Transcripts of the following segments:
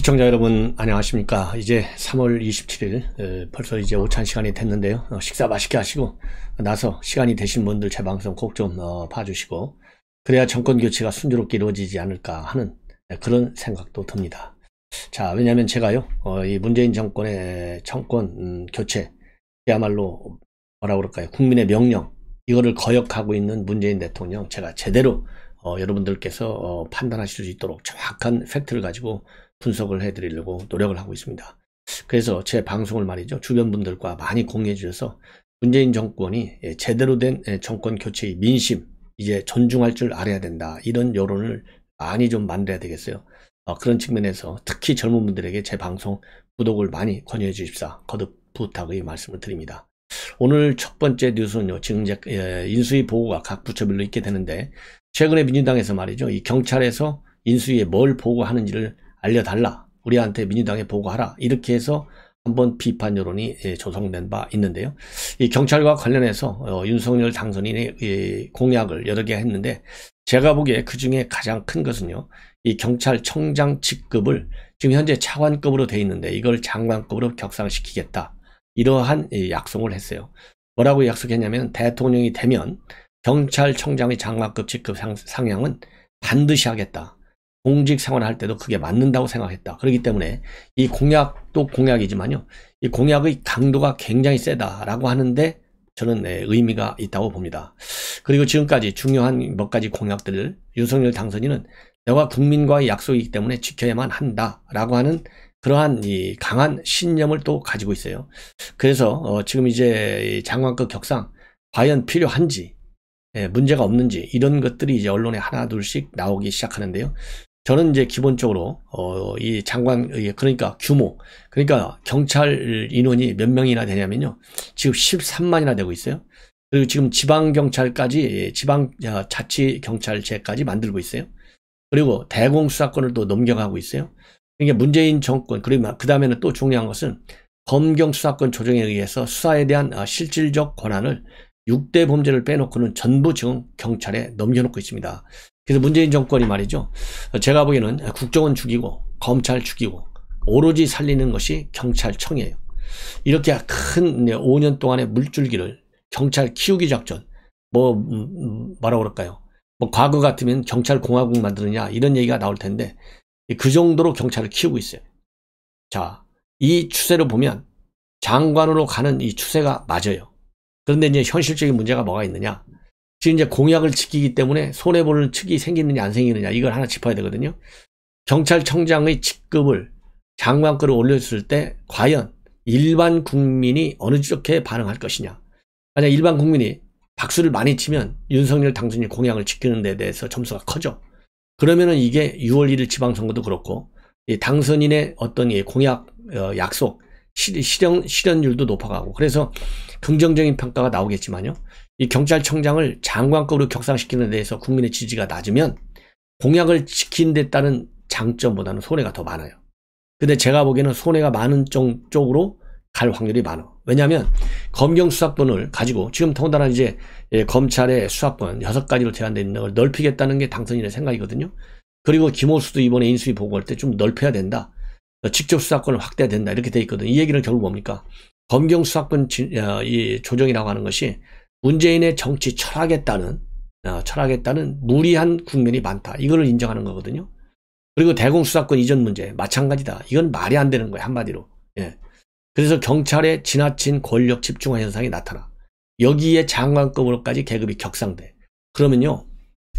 시청자 여러분 안녕하십니까 이제 3월 27일 벌써 이제 오찬 시간이 됐는데요 어, 식사 맛있게 하시고 나서 시간이 되신 분들 제 방송 꼭좀 어, 봐주시고 그래야 정권 교체가 순조롭게 이루어지지 않을까 하는 그런 생각도 듭니다 자 왜냐하면 제가요 어, 이 문재인 정권의 정권 음, 교체 그 야말로 뭐라 그럴까요 국민의 명령 이거를 거역하고 있는 문재인 대통령 제가 제대로 어, 여러분들께서 어, 판단하실 수 있도록 정확한 팩트를 가지고 분석을 해드리려고 노력을 하고 있습니다. 그래서 제 방송을 말이죠. 주변 분들과 많이 공유해 주셔서 문재인 정권이 예, 제대로 된 예, 정권 교체의 민심, 이제 존중할 줄 알아야 된다. 이런 여론을 많이 좀 만들어야 되겠어요. 어, 그런 측면에서 특히 젊은 분들에게 제 방송 구독을 많이 권유해 주십사 거듭 부탁의 말씀을 드립니다. 오늘 첫 번째 뉴스는요. 지금 이제 예, 인수위 보고가 각 부처별로 있게 되는데 최근에 민주당에서 말이죠. 이 경찰에서 인수위에 뭘 보고하는지를 알려달라. 우리한테 민주당에 보고하라. 이렇게 해서 한번 비판 여론이 예, 조성된 바 있는데요. 이 경찰과 관련해서 어, 윤석열 당선인의 공약을 여러 개 했는데 제가 보기에 그 중에 가장 큰 것은요. 이 경찰청장 직급을 지금 현재 차관급으로 돼 있는데 이걸 장관급으로 격상시키겠다. 이러한 예, 약속을 했어요. 뭐라고 약속했냐면 대통령이 되면 경찰청장의 장관급 직급 상향은 반드시 하겠다. 공직 생활할 때도 그게 맞는다고 생각했다. 그렇기 때문에 이 공약도 공약이지만요. 이 공약의 강도가 굉장히 세다라고 하는데 저는 네, 의미가 있다고 봅니다. 그리고 지금까지 중요한 몇 가지 공약들을 윤석열 당선인은 내가 국민과의 약속이기 때문에 지켜야만 한다라고 하는 그러한 이 강한 신념을 또 가지고 있어요. 그래서 어 지금 이제 장관급 격상 과연 필요한지 예, 문제가 없는지 이런 것들이 이제 언론에 하나 둘씩 나오기 시작하는데요. 저는 이제 기본적으로 어, 이 장관 그러니까 규모 그러니까 경찰 인원이 몇 명이나 되냐면요 지금 13만이나 되고 있어요. 그리고 지금 지방 경찰까지 예, 지방 어, 자치 경찰제까지 만들고 있어요. 그리고 대공 수사권을 또 넘겨가고 있어요. 그러니까 문재인 정권 그리고 그 다음에는 또 중요한 것은 검경 수사권 조정에 의해서 수사에 대한 어, 실질적 권한을 6대 범죄를 빼놓고는 전부 지금 경찰에 넘겨놓고 있습니다. 그래서 문재인 정권이 말이죠. 어, 제가 보기에는 국정원 죽이고 검찰 죽이고 오로지 살리는 것이 경찰청이에요. 이렇게 큰 5년 동안의 물줄기를 경찰 키우기 작전, 뭐, 음, 음, 뭐라 그럴까요? 뭐 과거 같으면 경찰 공화국 만드느냐 이런 얘기가 나올 텐데 예, 그 정도로 경찰을 키우고 있어요. 자, 이 추세를 보면 장관으로 가는 이 추세가 맞아요. 그런데 이제 현실적인 문제가 뭐가 있느냐? 지금 이제 공약을 지키기 때문에 손해보는 측이 생기느냐 안 생기느냐 이걸 하나 짚어야 되거든요. 경찰청장의 직급을 장관급으로 올렸을 때 과연 일반 국민이 어느 쪽에 반응할 것이냐. 만약 일반 국민이 박수를 많이 치면 윤석열 당선인 공약을 지키는 데 대해서 점수가 커져. 그러면은 이게 6월 1일 지방선거도 그렇고 당선인의 어떤 공약 어, 약속 실현 실현율도 높아가고 그래서 긍정적인 평가가 나오겠지만요. 이 경찰청장을 장관급으로 격상시키는 데에서 국민의 지지가 낮으면 공약을 지킨 데 따른 장점보다는 손해가 더 많아요. 근데 제가 보기에는 손해가 많은 쪽, 쪽으로 갈 확률이 많아. 왜냐하면 검경 수사권을 가지고 지금 더군다나 이제 예, 검찰의 수사권 여섯 가지로 제한되어 있는 걸 넓히겠다는 게 당선인의 생각이거든요. 그리고 김호수도 이번에 인수위 보고할 때 좀 넓혀야 된다. 직접 수사권을 확대해야 된다. 이렇게 돼 있거든요. 이 얘기는 결국 뭡니까? 검경 수사권 어, 조정이라고 하는 것이 문재인의 정치 철학에 따른 어, 철학에 따른 무리한 국면이 많다. 이거를 인정하는 거거든요. 그리고 대공수사권 이전 문제 마찬가지다. 이건 말이 안 되는 거예요. 한마디로. 예. 그래서 경찰의 지나친 권력 집중화 현상이 나타나 여기에 장관급으로까지 계급이 격상돼. 그러면요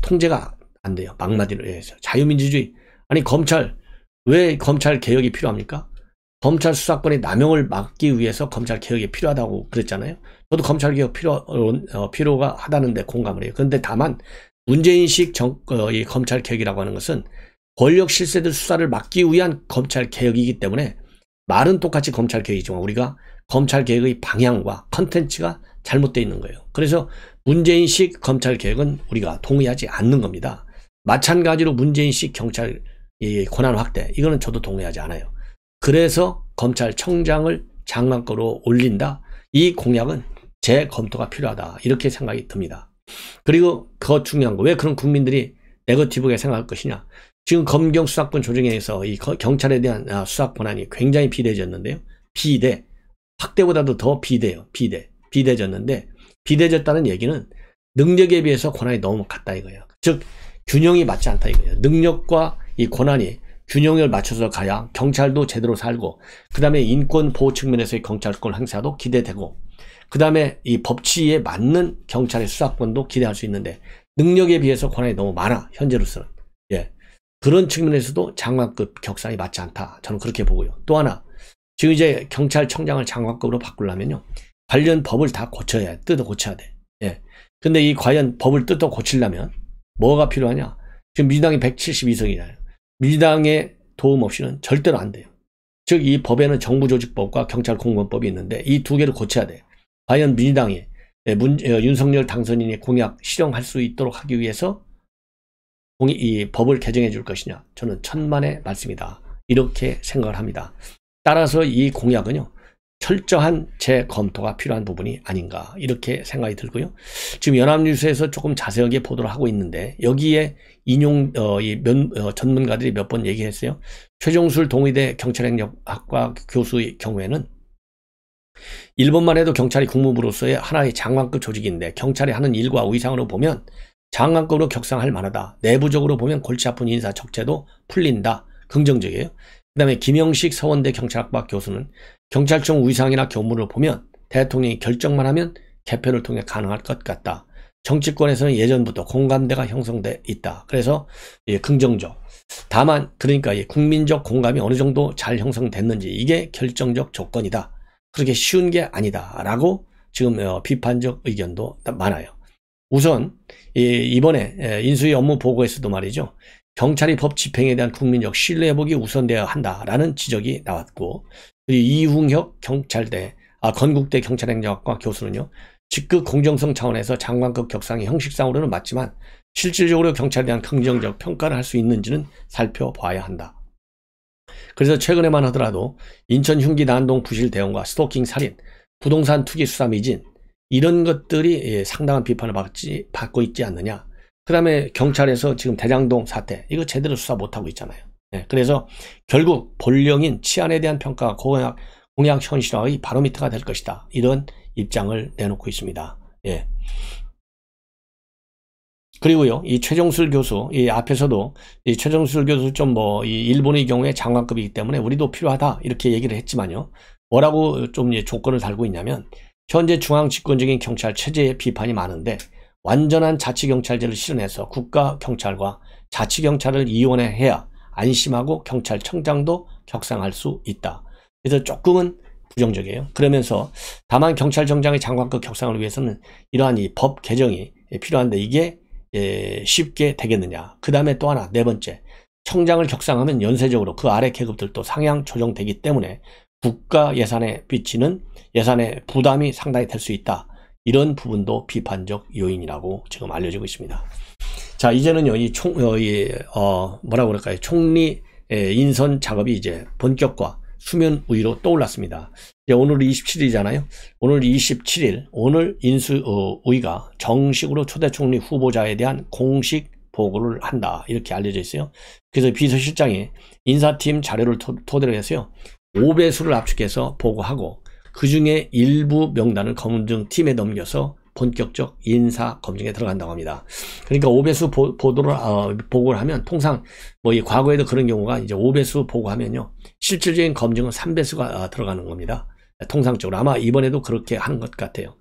통제가 안 돼요. 막나니로 해서 자유민주주의 아니 검찰 왜 검찰 개혁이 필요합니까? 검찰 수사권의 남용을 막기 위해서 검찰 개혁이 필요하다고 그랬잖아요. 저도 검찰 개혁 필요 어, 필요가 하다는데 공감을 해요. 그런데 다만 문재인식 정, 어, 이 검찰 개혁이라고 하는 것은 권력 실세들 수사를 막기 위한 검찰 개혁이기 때문에 말은 똑같이 검찰 개혁이지만 우리가 검찰 개혁의 방향과 컨텐츠가 잘못되어 있는 거예요. 그래서 문재인식 검찰 개혁은 우리가 동의하지 않는 겁니다. 마찬가지로 문재인식 경찰 권한 확대 이거는 저도 동의하지 않아요. 그래서 검찰청장을 장관거로 올린다. 이 공약은 재검토가 필요하다. 이렇게 생각이 듭니다. 그리고 더 중요한 거 왜 그런 국민들이 네거티브하게 생각할 것이냐. 지금 검경 수사권 조정에서 이 경찰에 대한 아, 수사 권한이 굉장히 비대해졌는데요. 비대. 확대보다도 더 비대요. 비대. 비대졌는데 해 비대졌다는 해 얘기는 능력에 비해서 권한이 너무 같다 이거예요. 즉 균형이 맞지 않다 이거예요. 능력과 이 권한이 균형을 맞춰서 가야 경찰도 제대로 살고 그 다음에 인권 보호 측면에서의 경찰권 행사도 기대되고 그 다음에 이 법치에 맞는 경찰의 수사권도 기대할 수 있는데 능력에 비해서 권한이 너무 많아 현재로서는 예 그런 측면에서도 장관급 격상이 맞지 않다. 저는 그렇게 보고요. 또 하나, 지금 이제 경찰청장을 장관급으로 바꾸려면요. 관련 법을 다 고쳐야 돼. 뜯어 고쳐야 돼. 예. 근데 이 과연 법을 뜯어 고치려면 뭐가 필요하냐? 지금 민주당이 172석이잖아요. 민주당의 도움 없이는 절대로 안 돼요. 즉 이 법에는 정부조직법과 경찰공무원법이 있는데 이 두 개를 고쳐야 돼요. 과연 민주당이 예, 문, 어, 윤석열 당선인의 공약 실현할 수 있도록 하기 위해서 이 법을 개정해 줄 것이냐? 저는 천만의 말씀이다. 이렇게 생각을 합니다. 따라서 이 공약은요. 철저한 재검토가 필요한 부분이 아닌가 이렇게 생각이 들고요. 지금 연합뉴스에서 조금 자세하게 보도를 하고 있는데 여기에 인용 어, 이 면, 어, 전문가들이 몇 번 얘기했어요. 최종술 동의대 경찰행정학과 교수의 경우에는 일본만 해도 경찰이 국무부로서의 하나의 장관급 조직인데 경찰이 하는 일과 의상으로 보면 장관급으로 격상할 만하다. 내부적으로 보면 골치 아픈 인사 적재도 풀린다. 긍정적이에요. 그 다음에 김영식 서원대 경찰학과 교수는 경찰청 위상이나 교무를 보면 대통령이 결정만 하면 개표를 통해 가능할 것 같다. 정치권에서는 예전부터 공감대가 형성돼 있다. 그래서 예, 긍정적. 다만 그러니까 예, 국민적 공감이 어느 정도 잘 형성됐는지 이게 결정적 조건이다. 그렇게 쉬운 게 아니다라고 지금 어, 비판적 의견도 많아요. 우선 이번에 인수위 업무 보고에서도 말이죠. 경찰이 법 집행에 대한 국민적 신뢰회복이 우선되어야 한다라는 지적이 나왔고 그리고 이웅혁 경찰대 아 건국대 경찰행정학과 교수는요. 직급 공정성 차원에서 장관급 격상이 형식상으로는 맞지만 실질적으로 경찰에 대한 긍정적 평가를 할 수 있는지는 살펴봐야 한다. 그래서 최근에만 하더라도 인천 흉기 난동 부실 대응과 스토킹 살인, 부동산 투기 수사 미진, 이런 것들이 예, 상당한 비판을 받지, 받고 있지 않느냐. 그 다음에 경찰에서 지금 대장동 사태, 이거 제대로 수사 못하고 있잖아요. 네, 그래서 결국 본령인 치안에 대한 평가가 공약, 공약 현실화의 바로미터가 될 것이다. 이런 입장을 내놓고 있습니다. 예. 그리고요, 이 최종술 교수, 이 앞에서도 이 최종술 교수 좀 뭐, 이 일본의 경우에 장관급이기 때문에 우리도 필요하다. 이렇게 얘기를 했지만요. 뭐라고 좀 예, 조건을 달고 있냐면, 현재 중앙 집권적인 경찰 체제에 비판이 많은데 완전한 자치경찰제를 실현해서 국가경찰과 자치경찰을 이원해야 안심하고 경찰청장도 격상할 수 있다. 그래서 조금은 부정적이에요. 그러면서 다만 경찰청장의 장관급 격상을 위해서는 이러한 이 법 개정이 필요한데 이게 예, 쉽게 되겠느냐. 그 다음에 또 하나 네 번째 청장을 격상하면 연쇄적으로 그 아래 계급들도 상향 조정되기 때문에 국가 예산에 비치는 예산의 부담이 상당히 될 수 있다. 이런 부분도 비판적 요인이라고 지금 알려지고 있습니다. 자, 이제는요, 이 총, 어, 이, 어, 뭐라고 그럴까요? 총리 인선 작업이 이제 본격과 수면 위로 떠올랐습니다. 이제 오늘 27일이잖아요. 오늘 27일, 오늘 인수위가 어, 정식으로 초대 총리 후보자에 대한 공식 보고를 한다. 이렇게 알려져 있어요. 그래서 비서실장이 인사팀 자료를 토, 토대로 해서요. 5배수를 압축해서 보고하고 그 중에 일부 명단을 검증팀에 넘겨서 본격적 인사 검증에 들어간다고 합니다. 그러니까 5배수 보, 도를 어, 보고를 하면 통상 뭐 이 과거에도 그런 경우가 이제 5배수 보고하면요 실질적인 검증은 3배수가 어, 들어가는 겁니다. 통상적으로 아마 이번에도 그렇게 하는 것 같아요.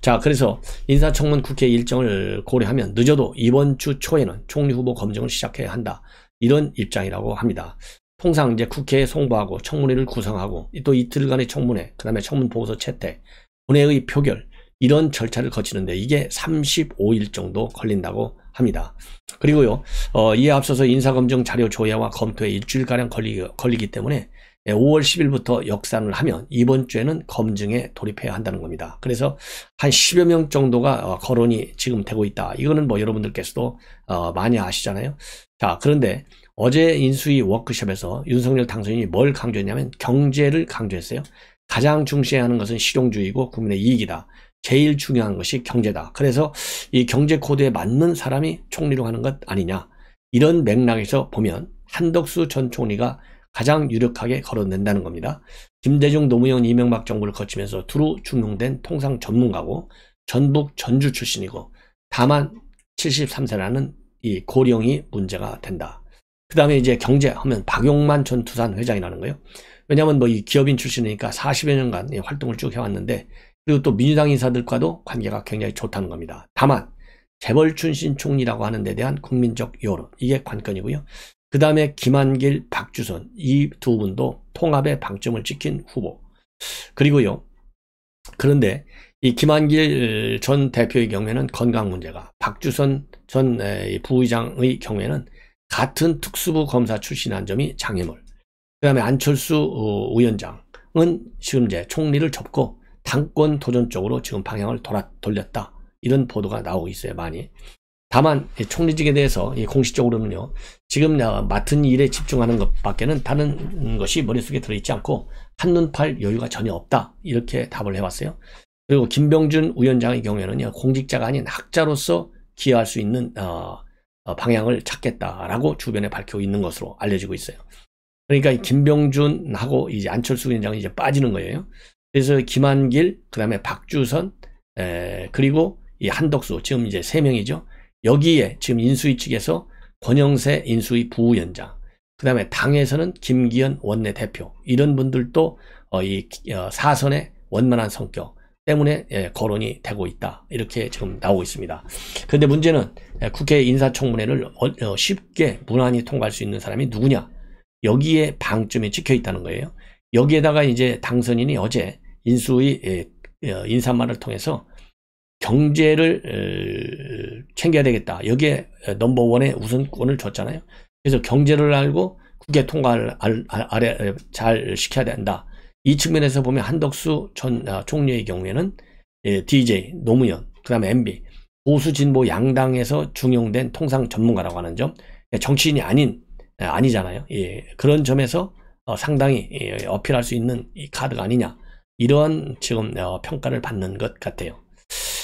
자, 그래서 인사청문 국회 일정을 고려하면 늦어도 이번 주 초에는 총리 후보 검증을 시작해야 한다. 이런 입장이라고 합니다. 통상 이제 국회에 송부하고 청문회를 구성하고 또 이틀간의 청문회, 그 다음에 청문 보고서 채택, 본회의 표결 이런 절차를 거치는데 이게 35일 정도 걸린다고 합니다. 그리고요, 어, 이에 앞서서 인사검증 자료 조회와 검토에 일주일가량 걸리, 걸리기 때문에 5월 10일부터 역산을 하면 이번 주에는 검증에 돌입해야 한다는 겁니다. 그래서 한 10여 명 정도가 어, 거론이 지금 되고 있다. 이거는 뭐 여러분들께서도 어, 많이 아시잖아요. 자, 그런데 어제 인수위 워크숍에서 윤석열 당선인이 뭘 강조했냐면 경제를 강조했어요. 가장 중시 하는 것은 실용주의고 국민의 이익이다. 제일 중요한 것이 경제다. 그래서 이 경제 코드에 맞는 사람이 총리로 가는것 아니냐. 이런 맥락에서 보면 한덕수 전 총리가 가장 유력하게 거론된다는 겁니다. 김대중 노무현 이명박 정부를 거치면서 두루 중용된 통상 전문가고 전북 전주 출신이고 다만 73세라는 이 고령이 문제가 된다. 그 다음에 이제 경제 하면 박용만 전 두산 회장이 라는 거예요. 왜냐하면 뭐 이 기업인 출신이니까 40여 년간 활동을 쭉 해왔는데 그리고 또 민주당 인사들과도 관계가 굉장히 좋다는 겁니다. 다만 재벌춘신 총리라고 하는 데 대한 국민적 여론 이게 관건이고요. 그 다음에 김한길, 박주선 이 두 분도 통합의 방점을 찍힌 후보 그리고요. 그런데 이 김한길 전 대표의 경우에는 건강 문제가 박주선 전 부의장의 경우에는 같은 특수부 검사 출신한 점이 장애물. 그 다음에 안철수 어, 위원장은 지금 이제 총리를 접고 당권 도전 쪽으로 지금 방향을 돌아, 돌렸다. 이런 보도가 나오고 있어요, 많이. 다만 총리직에 대해서 공식적으로는요. 지금 맡은 일에 집중하는 것밖에는 다른 것이 머릿속에 들어있지 않고 한눈팔 여유가 전혀 없다. 이렇게 답을 해왔어요. 그리고 김병준 위원장의 경우에는요. 공직자가 아닌 학자로서 기여할 수 있는 어, 어, 방향을 찾겠다라고 주변에 밝혀 있는 것으로 알려지고 있어요. 그러니까 김병준하고 이제 안철수 위원장은 이제 빠지는 거예요. 그래서 김한길, 그 다음에 박주선, 에, 그리고 이 한덕수, 지금 이제 세 명이죠. 여기에 지금 인수위 측에서 권영세 인수위 부위원장, 그 다음에 당에서는 김기현 원내대표, 이런 분들도 어, 이 어, 사선의 원만한 성격, 때문에 예, 거론이 되고 있다. 이렇게 지금 나오고 있습니다. 그런데 문제는 예, 국회 인사청문회를 어, 어, 쉽게 무난히 통과할 수 있는 사람이 누구냐? 여기에 방점이 찍혀 있다는 거예요. 여기에다가 이제 당선인이 어제 인수의 예, 어, 인사말을 통해서 경제를 챙겨야 되겠다. 여기에 넘버원의 우선권을 줬잖아요. 그래서 경제를 알고 국회 통과를 잘 시켜야 된다. 이 측면에서 보면 한덕수 전 아, 총리의 경우에는 예, DJ 노무현 그다음에 MB 보수 진보 양당에서 중용된 통상 전문가라고 하는 점 예, 정치인이 아닌 예, 아니잖아요. 예, 그런 점에서 어, 상당히 예, 어필할 수 있는 이 카드가 아니냐 이러한 지금 어, 평가를 받는 것 같아요.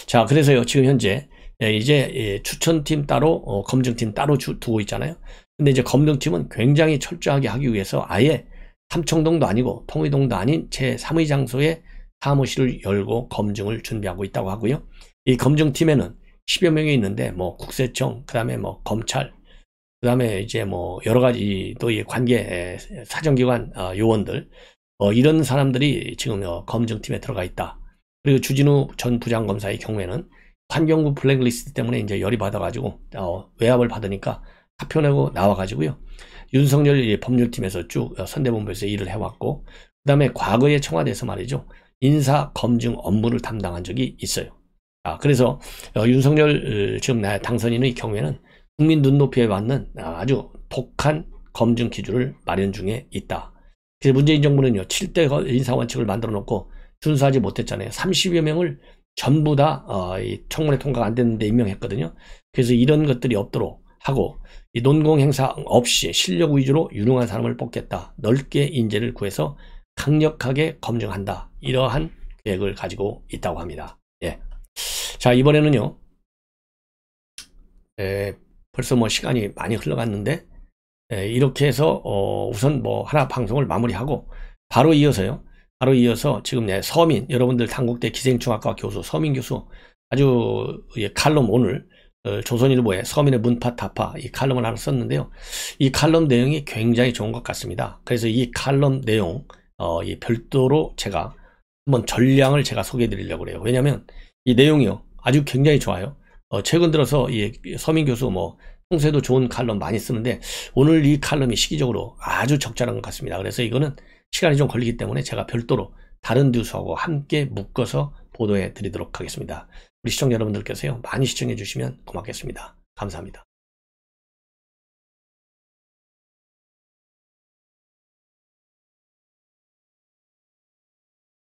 자 그래서요 지금 현재 예, 이제 예, 추천팀 따로 어, 검증팀 따로 주, 두고 있잖아요. 근데 이제 검증팀은 굉장히 철저하게 하기 위해서 아예 삼청동도 아니고 통일동도 아닌 제3의 장소에 사무실을 열고 검증을 준비하고 있다고 하고요. 이 검증팀에는 10여 명이 있는데 뭐 국세청, 그다음에 뭐 검찰, 그다음에 이제 뭐 여러 가지 또이 관계 사정기관 어, 요원들 어, 이런 사람들이 지금 어, 검증팀에 들어가 있다. 그리고 주진우 전 부장검사의 경우에는 환경부 블랙리스트 때문에 이제 열이 받아가지고 어, 외압을 받으니까 사표 내고 나와가지고요. 윤석열 법률팀에서 쭉 어, 선대본부에서 일을 해왔고 그 다음에 과거에 청와대에서 말이죠. 인사 검증 업무를 담당한 적이 있어요. 아, 그래서 어, 윤석열 지금 당선인의 경우에는 국민 눈높이에 맞는 아, 아주 독한 검증 기준을 마련 중에 있다. 그래서 문재인 정부는요, 7대 인사원칙을 만들어 놓고 준수하지 못했잖아요. 30여 명을 전부 다 어, 청문회 통과가 안 됐는데 임명했거든요. 그래서 이런 것들이 없도록 하고 이 논공 행사 없이 실력 위주로 유능한 사람을 뽑겠다. 넓게 인재를 구해서 강력하게 검증한다. 이러한 계획을 가지고 있다고 합니다. 예. 자, 이번에는요. 예, 벌써 뭐 시간이 많이 흘러갔는데 예, 이렇게 해서 어, 우선 뭐 하나 방송을 마무리하고 바로 이어서요. 바로 이어서 지금 네, 서민 여러분들 당국대 기생충학과 교수 서민 교수 아주 예, 칼럼 오늘 어, 조선일보의 서민의 문파 타파 이 칼럼을 하나 썼는데요. 이 칼럼 내용이 굉장히 좋은 것 같습니다. 그래서 이 칼럼 내용 어, 이 별도로 제가 한번 전량을 제가 소개해 드리려고 그래요. 왜냐하면 이 내용이요 아주 굉장히 좋아요. 어, 최근 들어서 이 서민 교수 뭐 평소에도 좋은 칼럼 많이 쓰는데 오늘 이 칼럼이 시기적으로 아주 적절한 것 같습니다. 그래서 이거는 시간이 좀 걸리기 때문에 제가 별도로 다른 뉴스하고 함께 묶어서 보도해 드리도록 하겠습니다. 우리 시청자 여러분들께서요 많이 시청해 주시면 고맙겠습니다. 감사합니다.